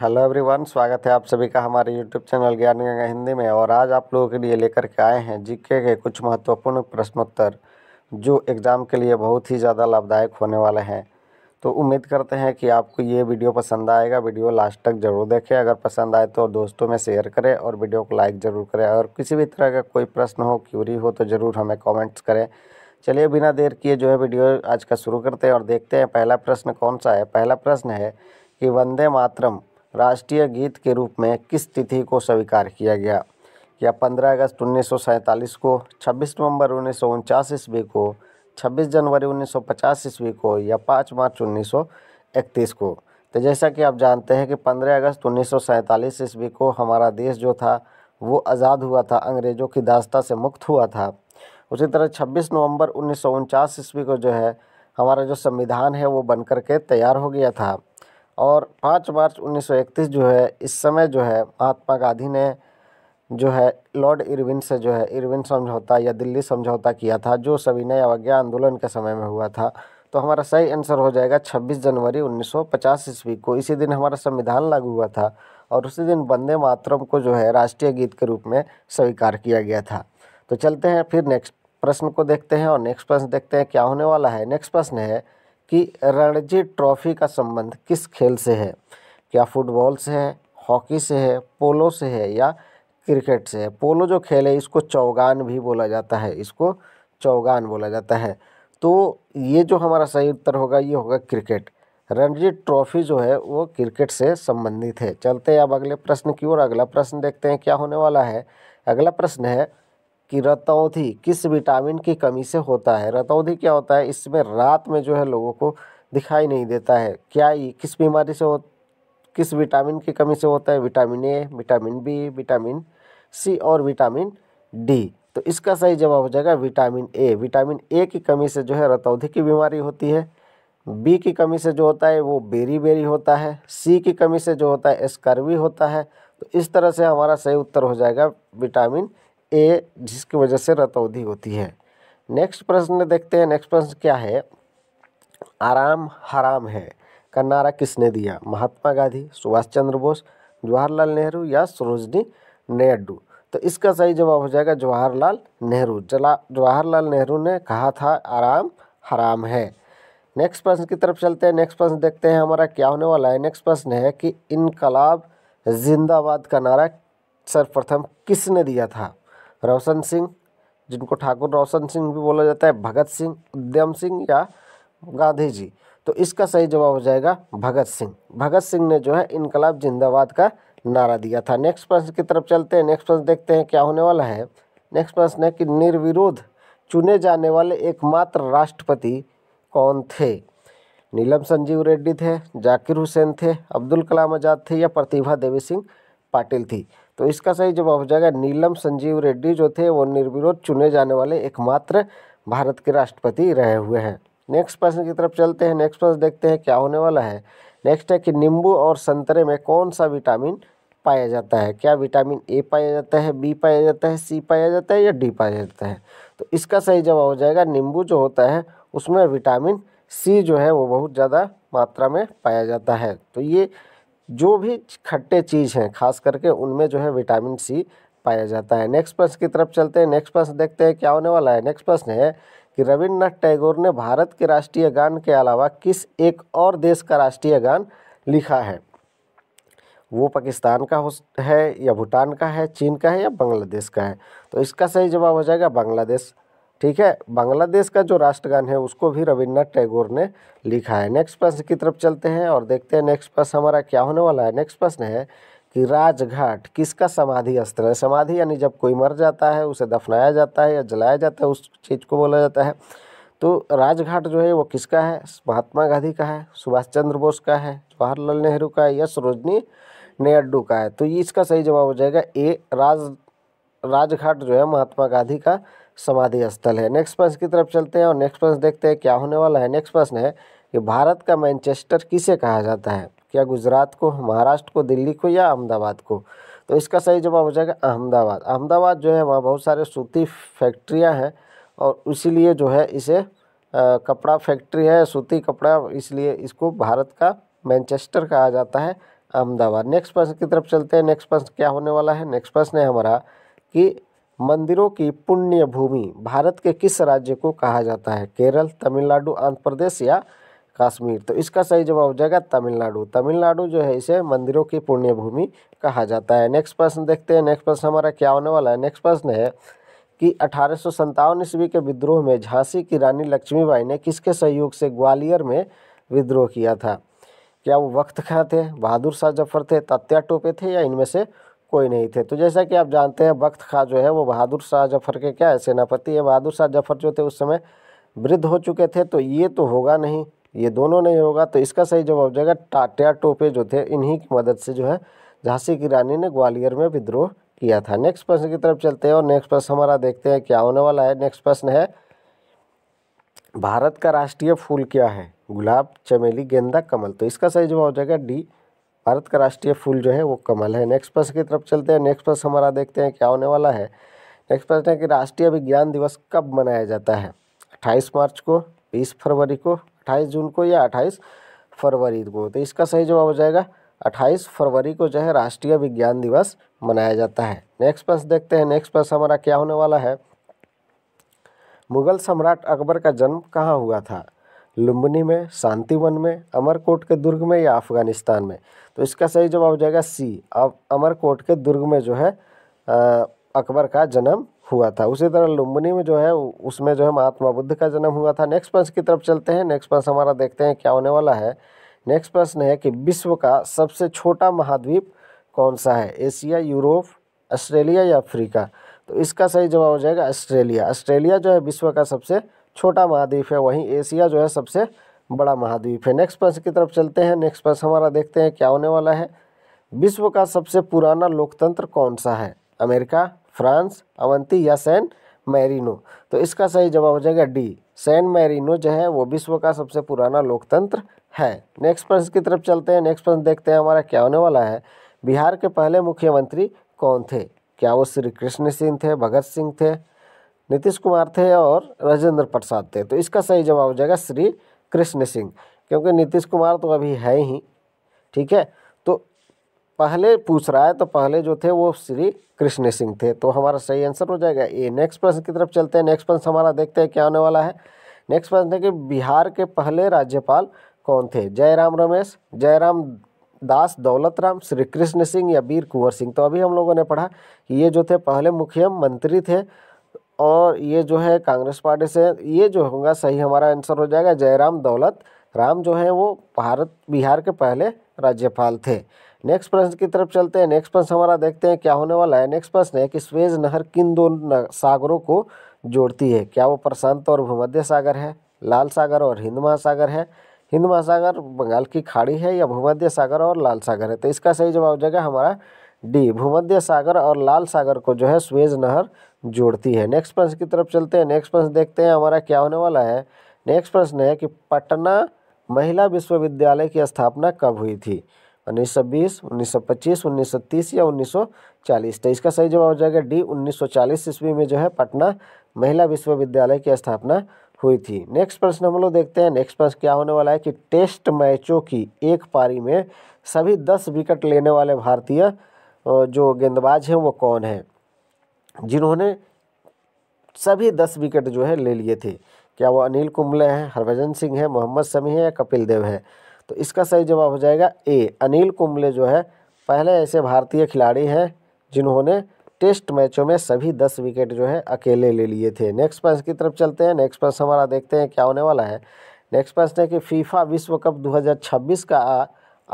hello everyone स्वागत है आप सभी का हमारे यूट्यूब चैनल ज्ञान गंगा हिंदी में और आज आप लोगों के लिए लेकर के आए हैं जीके के कुछ महत्वपूर्ण प्रश्नोत्तर जो एग्ज़ाम के लिए बहुत ही ज़्यादा लाभदायक होने वाले हैं तो उम्मीद करते हैं कि आपको ये वीडियो पसंद आएगा वीडियो लास्ट तक ज़रूर देखें अगर पसंद आए तो दोस्तों में शेयर करें और वीडियो को लाइक ज़रूर करें अगर किसी भी तरह का कोई प्रश्न हो क्यूरी हो तो ज़रूर हमें कॉमेंट्स करें चलिए बिना देर किए जो है वीडियो आज का शुरू करते हैं और देखते हैं पहला प्रश्न कौन सा है पहला प्रश्न है कि वंदे मातरम राष्ट्रीय गीत के रूप में किस तिथि को स्वीकार किया गया क्या 15 अगस्त उन्नीस को 26 नवंबर उन्नीस सौ ईस्वी को 26 जनवरी 1950 ईस्वी को या 5 मार्च इकतीस को तो जैसा कि आप जानते हैं कि 15 अगस्त उन्नीस ईस्वी को हमारा देश जो था वो आज़ाद हुआ था अंग्रेज़ों की दास्ता से मुक्त हुआ था उसी तरह 26 नवंबर उन्नीस ईस्वी को जो है हमारा जो संविधान है वो बनकर के तैयार हो गया था और पाँच मार्च 1931 जो है इस समय जो है महात्मा गांधी ने जो है लॉर्ड इरविन से जो है इरविन समझौता या दिल्ली समझौता किया था जो सभी नए अवज्ञा आंदोलन के समय में हुआ था तो हमारा सही आंसर हो जाएगा 26 जनवरी 1950 ईस्वी को इसी दिन हमारा संविधान लागू हुआ था और उसी दिन वंदे मातरम को जो है राष्ट्रीय गीत के रूप में स्वीकार किया गया था तो चलते हैं फिर नेक्स्ट प्रश्न को देखते हैं और नेक्स्ट प्रश्न देखते हैं क्या होने वाला है नेक्स्ट प्रश्न है कि रणजी ट्रॉफी का संबंध किस खेल से है क्या फुटबॉल से है हॉकी से है पोलो से है या क्रिकेट से है पोलो जो खेल है इसको चौगान भी बोला जाता है इसको चौगान बोला जाता है तो ये जो हमारा सही उत्तर होगा ये होगा क्रिकेट रणजी ट्रॉफी जो है वो क्रिकेट से संबंधित है चलते हैं अब अगले प्रश्न की ओर अगला प्रश्न देखते हैं क्या होने वाला है अगला प्रश्न है कि रतौधि किस विटामिन की कमी से होता है रतौधि क्या होता है इसमें रात में जो है लोगों को दिखाई नहीं देता है क्या ये किस बीमारी से हो किस विटामिन की कमी से होता है vitamin A vitamin B vitamin C और विटामिन डी तो इसका सही जवाब हो जाएगा विटामिन ए विटामिन ए की कमी से जो है रतौधि की बीमारी होती है बी की कमी से जो होता है वो बेरी बेरी होता है सी की कमी से जो होता है स्कर्वी होता है तो इस तरह से हमारा सही उत्तर हो जाएगा विटामिन ए जिसकी वजह से रत अवधि होती है नेक्स्ट प्रश्न देखते हैं नेक्स्ट प्रश्न क्या है आराम हराम है का नारा किसने दिया महात्मा गांधी सुभाष चंद्र बोस जवाहरलाल नेहरू या सरोजनी नायडू तो इसका सही जवाब हो जाएगा जवाहरलाल नेहरू जला जवाहरलाल नेहरू ने कहा था आराम हराम है नेक्स्ट प्रश्न की तरफ चलते हैं नेक्स्ट प्रश्न देखते हैं हमारा क्या होने वाला है नेक्स्ट प्रश्न है कि इनकलाब जिंदाबाद का नारा सर्वप्रथम किसने दिया था रोशन सिंह जिनको ठाकुर रोशन सिंह भी बोला जाता है भगत सिंह उद्यम सिंह या गांधी जी तो इसका सही जवाब हो जाएगा भगत सिंह भगत सिंह ने जो है इनकलाब जिंदाबाद का नारा दिया था नेक्स्ट प्रश्न की तरफ चलते हैं नेक्स्ट प्रश्न देखते हैं क्या होने वाला है नेक्स्ट प्रश्न है कि निर्विरोध चुने जाने वाले एकमात्र राष्ट्रपति कौन थे नीलम संजीव रेड्डी थे जाकिर हुसैन थे अब्दुल कलाम आज़ाद थे या प्रतिभा देवी सिंह पाटिल थी तो इसका सही जवाब हो जाएगा नीलम संजीव रेड्डी जो थे वो निर्विरोध चुने जाने वाले एकमात्र भारत के राष्ट्रपति रहे हुए हैं नेक्स्ट प्रश्न की तरफ चलते हैं नेक्स्ट प्रश्न देखते हैं क्या होने वाला है नेक्स्ट है कि नींबू और संतरे में कौन सा विटामिन पाया जाता है क्या विटामिन ए पाया जाता है बी पाया जाता है सी पाया जाता है या डी पाया जाता है तो इसका सही जवाब हो जाएगा नींबू जो होता है उसमें विटामिन सी जो है वो बहुत ज़्यादा मात्रा में पाया जाता है तो ये जो भी खट्टे चीज़ हैं खास करके उनमें जो है विटामिन सी पाया जाता है नेक्स्ट प्रश्न की तरफ चलते हैं नेक्स्ट प्रश्न देखते हैं क्या होने वाला है नेक्स्ट प्रश्न है कि रविन्द्रनाथ टैगोर ने भारत के राष्ट्रीय गान के अलावा किस एक और देश का राष्ट्रीय गान लिखा है वो पाकिस्तान का हो है या भूटान का है चीन का है या बांग्लादेश का है तो इसका सही जवाब हो जाएगा बांग्लादेश ठीक है बांग्लादेश का जो राष्ट्रगान है उसको भी रविन्द्रनाथ टैगोर ने लिखा है नेक्स्ट प्रश्न की तरफ चलते हैं और देखते हैं नेक्स्ट प्रश्न हमारा क्या होने वाला है नेक्स्ट प्रश्न है कि राजघाट किसका समाधि अस्त्र है समाधि यानी जब कोई मर जाता है उसे दफनाया जाता है या जलाया जाता है उस चीज़ को बोला जाता है तो राजघाट जो है वो किसका है महात्मा गांधी का है सुभाष चंद्र बोस का है जवाहरलाल नेहरू का है या सरोजनी नेड्डू का है तो इसका सही जवाब हो जाएगा ए राज राजघाट जो है महात्मा गांधी का समाधि स्थल है नेक्स्ट प्रश्न की तरफ चलते हैं और नेक्स्ट प्रश्न देखते हैं क्या होने वाला है नेक्स्ट प्रश्न है कि भारत का मैनचेस्टर किसे कहा जाता है क्या गुजरात को महाराष्ट्र को दिल्ली को या अहमदाबाद को तो इसका सही जवाब हो जाएगा अहमदाबाद अहमदाबाद जो है वहाँ बहुत सारे सूती फैक्ट्रियाँ हैं और इसीलिए जो है इसे आ, कपड़ा फैक्ट्री है सूती कपड़ा इसलिए इसको भारत का मैनचेस्टर कहा जाता है अहमदाबाद नेक्स्ट प्रश्न की तरफ चलते हैं नेक्स्ट प्रश्न क्या होने वाला है नेक्स्ट प्रश्न है हमारा कि मंदिरों की पुण्य भूमि भारत के किस राज्य को कहा जाता है केरल तमिलनाडु आंध्र प्रदेश या कश्मीर तो इसका सही जवाब हो जाएगा तमिलनाडु तमिलनाडु जो है इसे मंदिरों की पुण्य भूमि कहा जाता है नेक्स्ट प्रश्न देखते हैं नेक्स्ट प्रश्न हमारा क्या होने वाला है नेक्स्ट प्रश्न है कि अठारह सौ ईस्वी के विद्रोह में झांसी की रानी लक्ष्मीबाई ने किसके सहयोग से ग्वालियर में विद्रोह किया था क्या वो वक्त खां थे बहादुर शाह जफर थे तत्या टोपे थे या इनमें से कोई नहीं थे तो जैसा कि आप जानते हैं वक्त खां जो है वो बहादुर शाह जफर के क्या है सेनापति है बहादुर शाह जफर जो थे उस समय वृद्ध हो चुके थे तो ये तो होगा नहीं ये दोनों नहीं होगा तो इसका सही जवाब हो जाएगा टाटिया टोपे जो थे इन्हीं की मदद से जो है झांसी की रानी ने ग्वालियर में विद्रोह किया था नेक्स्ट प्रश्न की तरफ चलते हैं और नेक्स्ट प्रश्न हमारा देखते हैं क्या होने वाला है नेक्स्ट प्रश्न है भारत का राष्ट्रीय फूल क्या है गुलाब चमेली गेंदा कमल तो इसका सही जवाब हो जाएगा डी भारत का राष्ट्रीय फूल जो है वो कमल है नेक्स्ट प्रश्न की तरफ चलते हैं नेक्स्ट प्रश्न हमारा देखते हैं क्या होने वाला है नेक्स्ट प्रश्न है कि राष्ट्रीय विज्ञान दिवस कब मनाया जाता है अट्ठाईस मार्च को बीस फरवरी को अट्ठाईस जून को या अट्ठाईस फरवरी को तो इसका सही जवाब हो जाएगा अट्ठाईस फरवरी को जो है राष्ट्रीय विज्ञान दिवस मनाया जाता है नेक्स्ट प्रश्न देखते हैं नेक्स्ट प्रश्न हमारा क्या होने वाला है मुगल सम्राट अकबर का जन्म कहाँ हुआ था लुम्बनी में शांतिवन में अमरकोट के दुर्ग में या अफगानिस्तान में तो इसका सही जवाब हो जाएगा सी अब अमरकोट के दुर्ग में जो है अकबर का जन्म हुआ था उसी तरह लुम्बिनी में जो है उसमें जो है महात्मा बुद्ध का जन्म हुआ था नेक्स्ट प्रश्न की तरफ चलते हैं नेक्स्ट प्रश्न हमारा देखते हैं क्या होने वाला है नेक्स्ट प्रश्न है कि विश्व का सबसे छोटा महाद्वीप कौन सा है एशिया यूरोप ऑस्ट्रेलिया या अफ्रीका तो इसका सही जवाब हो जाएगा ऑस्ट्रेलिया ऑस्ट्रेलिया जो है विश्व का सबसे छोटा महाद्वीप है वहीं एशिया जो है सबसे बड़ा महाद्वीप है नेक्स्ट प्रश्न की तरफ चलते हैं नेक्स्ट प्रश्न हमारा देखते हैं क्या होने वाला है विश्व का सबसे पुराना लोकतंत्र कौन सा है अमेरिका फ्रांस अवंती या सैन मैरिनो तो इसका सही जवाब हो जाएगा डी सैन मैरिनो जो है वो विश्व का सबसे पुराना लोकतंत्र है नेक्स्ट प्रश्न की तरफ चलते हैं नेक्स्ट प्रश्न देखते हैं हमारा क्या होने वाला है बिहार के पहले मुख्यमंत्री कौन थे क्या वो श्री कृष्ण सिंह थे भगत सिंह थे नीतीश कुमार थे और राजेंद्र प्रसाद थे तो इसका सही जवाब हो जाएगा श्री कृष्ण सिंह क्योंकि नीतीश कुमार तो अभी है ही ठीक है तो पहले पूछ रहा है तो पहले जो थे वो श्री कृष्ण सिंह थे तो हमारा सही आंसर हो जाएगा ए नेक्स्ट प्रश्न की तरफ चलते हैं नेक्स्ट प्रश्न हमारा देखते हैं क्या होने वाला है नेक्स्ट प्रश्न है कि बिहार के पहले राज्यपाल कौन थे जयराम रमेश जयराम दास दौलत राम श्री कृष्ण सिंह या वीर कुंवर सिंह तो अभी हम लोगों ने पढ़ा कि ये जो थे पहले मुख्यमंत्री थे और ये जो है कांग्रेस पार्टी से ये जो होगा सही हमारा आंसर हो जाएगा जयराम दौलत राम जो है वो भारत बिहार के पहले राज्यपाल थे नेक्स्ट प्रश्न की तरफ चलते हैं नेक्स्ट प्रश्न हमारा देखते हैं क्या होने वाला है नेक्स्ट प्रश्न है कि स्वेज नहर किन दो सागरों को जोड़ती है क्या वो प्रशांत और भूमध्य सागर है लाल सागर और हिंद महासागर है हिंद महासागर बंगाल की खाड़ी है या भूमध्य सागर और लाल सागर है तो इसका सही जवाब हो जाएगा हमारा डी भूमध्य सागर और लाल सागर को जो है स्वेज नहर जोड़ती है नेक्स्ट प्रश्न की तरफ चलते हैं नेक्स्ट प्रश्न देखते हैं हमारा क्या होने वाला है नेक्स्ट प्रश्न है कि पटना महिला विश्वविद्यालय की स्थापना कब हुई थी उन्नीस सौ बीस उन्नीस सौ पच्चीस उन्नीस सौ तीस या उन्नीस सौ चालीस तो इसका सही जवाब हो जाएगा डी उन्नीस सौ चालीस ईस्वी में जो है पटना महिला विश्वविद्यालय की स्थापना हुई थी नेक्स्ट प्रश्न हम लोग देखते हैं नेक्स्ट प्रश्न क्या होने वाला है कि टेस्ट मैचों की एक पारी में सभी दस विकेट लेने वाले भारतीय जो गेंदबाज हैं वो कौन है जिन्होंने सभी दस विकेट जो है ले लिए थे क्या वो अनिल कुंबले हैं हरभजन सिंह है मोहम्मद शमी है या कपिल देव है तो इसका सही जवाब हो जाएगा ए अनिल कुंबले जो है पहले ऐसे भारतीय खिलाड़ी हैं जिन्होंने टेस्ट मैचों में सभी दस विकेट जो है अकेले ले लिए थे नेक्स्ट पैस की तरफ चलते हैं नेक्स्ट पैस हमारा देखते हैं क्या होने वाला है नेक्स्ट पैस है कि फीफा विश्व कप 2026 का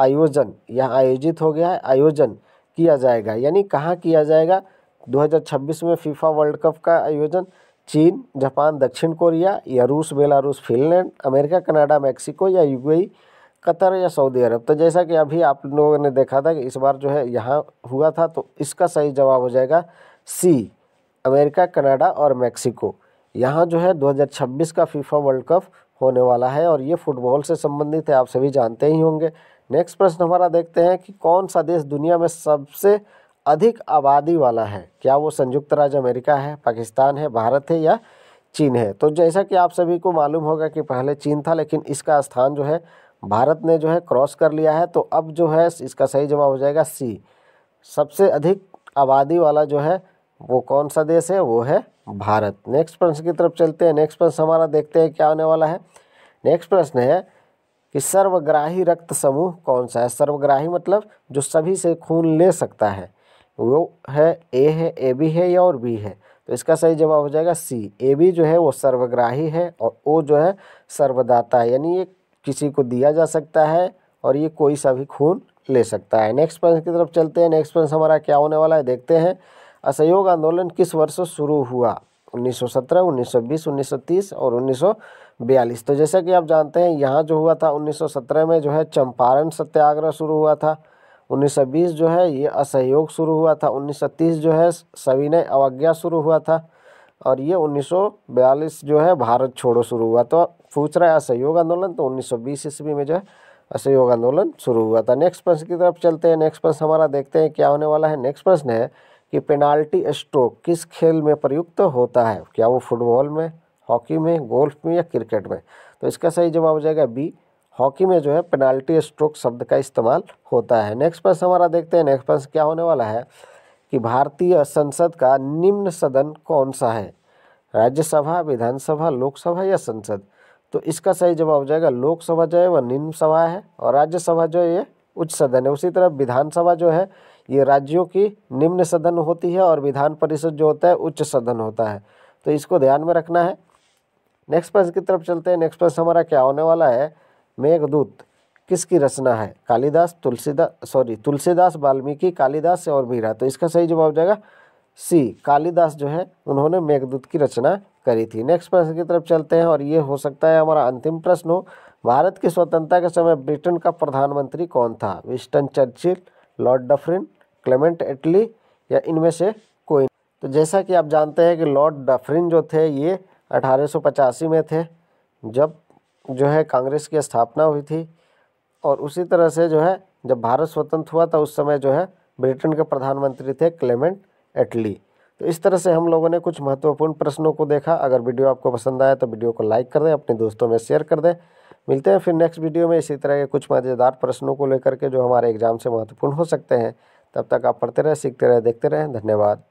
आयोजन यहाँ आयोजित हो गया है आयोजन किया जाएगा यानी कहाँ किया जाएगा 2026 में फीफा वर्ल्ड कप का आयोजन चीन जापान दक्षिण कोरिया या रूस Belarus Finland America Canada Mexico या यूएई कतर या सऊदी अरब तो जैसा कि अभी आप लोगों ने देखा था कि इस बार जो है यहाँ हुआ था तो इसका सही जवाब हो जाएगा सी अमेरिका कनाडा और मैक्सिको यहाँ जो है 2026 का फीफा वर्ल्ड कप होने वाला है और ये फुटबॉल से संबंधित है आप सभी जानते ही होंगे नेक्स्ट प्रश्न हमारा देखते हैं कि कौन सा देश दुनिया में सबसे अधिक आबादी वाला है क्या वो संयुक्त राज्य अमेरिका है पाकिस्तान है भारत है या चीन है तो जैसा कि आप सभी को मालूम होगा कि पहले चीन था लेकिन इसका स्थान जो है भारत ने जो है क्रॉस कर लिया है तो अब जो है इसका सही जवाब हो जाएगा सी सबसे अधिक आबादी वाला जो है वो कौन सा देश है वो है भारत नेक्स्ट प्रश्न की तरफ चलते हैं नेक्स्ट प्रश्न हमारा देखते हैं क्या होने वाला है नेक्स्ट प्रश्न है कि सर्वग्राही रक्त समूह कौन सा है सर्वग्राही मतलब जो सभी से खून ले सकता है वो है ए है ए बी है या और बी है तो इसका सही जवाब हो जाएगा सी ए बी जो है वो सर्वग्राही है और ओ जो है सर्वदाता है यानी ये किसी को दिया जा सकता है और ये कोई सा भी खून ले सकता है नेक्स्ट प्रश्न की तरफ चलते हैं नेक्स्ट प्रश्न हमारा क्या होने वाला है देखते हैं असहयोग आंदोलन किस वर्ष शुरू हुआ 1917, 1920, 1930 और 1942 तो जैसा कि आप जानते हैं यहाँ जो हुआ था 1917 में जो है चंपारण सत्याग्रह शुरू हुआ था 1920 जो है ये असहयोग शुरू हुआ था 1930 जो है सविनय अवज्ञा शुरू हुआ था और ये 1942 जो है भारत छोड़ो शुरू हुआ तो पूछ रहा है असहयोग आंदोलन तो 1920 ईस्वी में जो है असहयोग आंदोलन शुरू हुआ था नेक्स्ट प्रश्न की तरफ चलते हैं नेक्स्ट प्रश्न हमारा देखते हैं क्या होने वाला है नेक्स्ट प्रश्न है कि पेनाल्टी स्ट्रोक किस खेल में प्रयुक्त तो होता है क्या वो फुटबॉल में हॉकी में गोल्फ में या क्रिकेट में तो इसका सही जवाब हो जाएगा बी हॉकी में जो है पेनाल्टी स्ट्रोक शब्द का इस्तेमाल होता है नेक्स्ट प्रश्न हमारा देखते हैं नेक्स्ट प्रश्न क्या होने वाला है कि भारतीय संसद का निम्न सदन कौन सा है राज्यसभा विधानसभा लोकसभा या संसद तो इसका सही जवाब हो जाएगा लोकसभा जो है वह निम्न सभा है और राज्यसभा जो है ये उच्च सदन है उसी तरह विधानसभा जो है ये राज्यों की निम्न सदन होती है और विधान परिषद जो होता है उच्च सदन होता है तो इसको ध्यान में रखना है नेक्स्ट प्रश्न की तरफ चलते हैं नेक्स्ट प्रश्न हमारा क्या होने वाला है मेघदूत किसकी रचना है कालिदास तुलसीदास सॉरी तुलसीदास वाल्मीकि कालिदास और मीरा तो इसका सही जवाब हो जाएगा सी कालिदास जो है उन्होंने मेघदूत की रचना करी थी नेक्स्ट प्रश्न की तरफ चलते हैं और ये हो सकता है हमारा अंतिम प्रश्न हो भारत की स्वतंत्रता के समय ब्रिटेन का प्रधानमंत्री कौन था Winston Churchill Lord Dufferin Clement Attlee या इनमें से कोई तो जैसा कि आप जानते हैं कि लॉर्ड डफरिन जो थे ये अठारह में थे जब जो है कांग्रेस की स्थापना हुई थी और उसी तरह से जो है जब भारत स्वतंत्र हुआ था तो उस समय जो है ब्रिटेन के प्रधानमंत्री थे क्लेमेंट एटली तो इस तरह से हम लोगों ने कुछ महत्वपूर्ण प्रश्नों को देखा अगर वीडियो आपको पसंद आया तो वीडियो को लाइक कर दें अपने दोस्तों में शेयर कर दें मिलते हैं फिर नेक्स्ट वीडियो में इसी तरह के कुछ मज़ेदार प्रश्नों को लेकर के जो हमारे एग्जाम से महत्वपूर्ण हो सकते हैं तब तक आप पढ़ते रहें सीखते रहें देखते रहें धन्यवाद